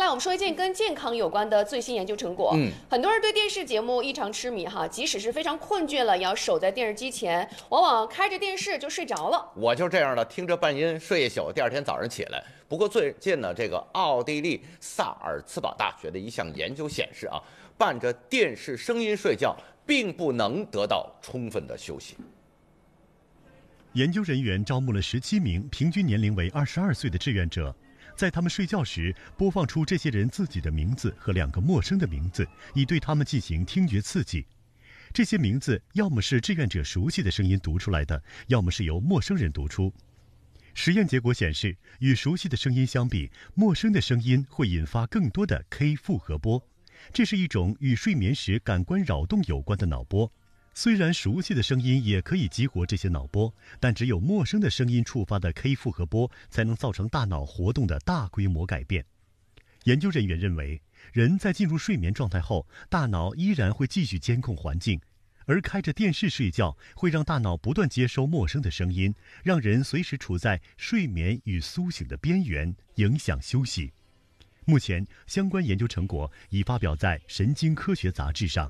那我们说一件跟健康有关的最新研究成果。嗯，很多人对电视节目异常痴迷哈，即使是非常困倦了，也要守在电视机前，往往开着电视就睡着了。我就这样的，听着半音睡一宿，第二天早上起来。不过最近呢，这个奥地利萨尔茨堡大学的一项研究显示啊，伴着电视声音睡觉并不能得到充分的休息。研究人员招募了十七名平均年龄为二十二岁的志愿者。在他们睡觉时，播放出这些人自己的名字和两个陌生的名字，以对他们进行听觉刺激。这些名字要么是志愿者熟悉的声音读出来的，要么是由陌生人读出。实验结果显示，与熟悉的声音相比，陌生的声音会引发更多的 K 复合波，这是一种与睡眠时感官扰动有关的脑波。虽然熟悉的声音也可以激活这些脑波，但只有陌生的声音触发的 K 复合波才能造成大脑活动的大规模改变。研究人员认为，人在进入睡眠状态后，大脑依然会继续监控环境，而开着电视睡觉会让大脑不断接收陌生的声音，让人随时处在睡眠与苏醒的边缘，影响休息。目前，相关研究成果已发表在《神经科学杂志》上。